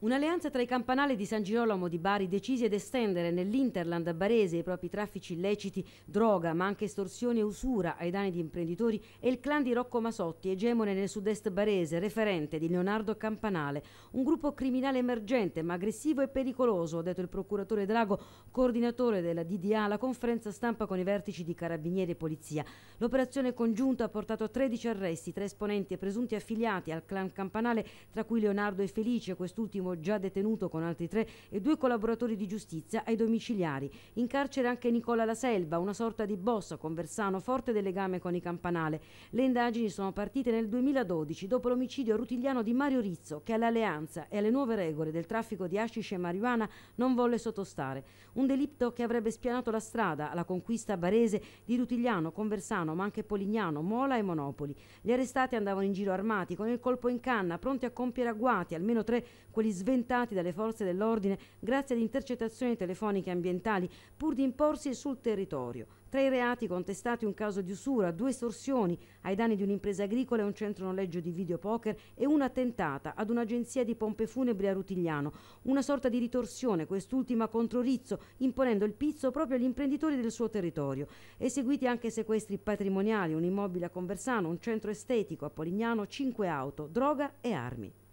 Un'alleanza tra i campanali di San Girolamo di Bari decise ad estendere nell'Interland barese i propri traffici illeciti, droga, ma anche estorsione e usura ai danni di imprenditori e il clan di Rocco Masotti, egemone nel sud-est barese, referente di Leonardo Campanale. Un gruppo criminale emergente ma aggressivo e pericoloso, ha detto il procuratore Drago, coordinatore della DDA, alla conferenza stampa con i vertici di carabinieri e polizia. L'operazione congiunta ha portato a 13 arresti, tre esponenti e presunti affiliati al clan Campanale, tra cui Leonardo e Felice, quest'ultimo Palermo, già detenuto con altri tre e due collaboratori di giustizia ai domiciliari. In carcere anche Nicola La Selva, una sorta di boss con Versano, forte del legame con i Campanale. Le indagini sono partite nel 2012 dopo l'omicidio rutigliano di Mario Rizzo che all'alleanza e alle nuove regole del traffico di ascisce e marijuana non volle sottostare. Un delitto che avrebbe spianato la strada alla conquista barese di Rutigliano, Conversano, ma anche Polignano, Mola e Monopoli. Gli arrestati andavano in giro armati con il colpo in canna, pronti a compiere agguati, almeno tre quelli sventati dalle forze dell'ordine grazie ad intercettazioni telefoniche ambientali pur di imporsi sul territorio. Tra i reati contestati un caso di usura, due estorsioni ai danni di un'impresa agricola e un centro noleggio di videopoker e un'attentata ad un'agenzia di pompe funebri a Rutigliano. Una sorta di ritorsione, quest'ultima contro Rizzo, imponendo il pizzo proprio agli imprenditori del suo territorio. Eseguiti anche sequestri patrimoniali, un immobile a Conversano, un centro estetico a Polignano, cinque auto, droga e armi.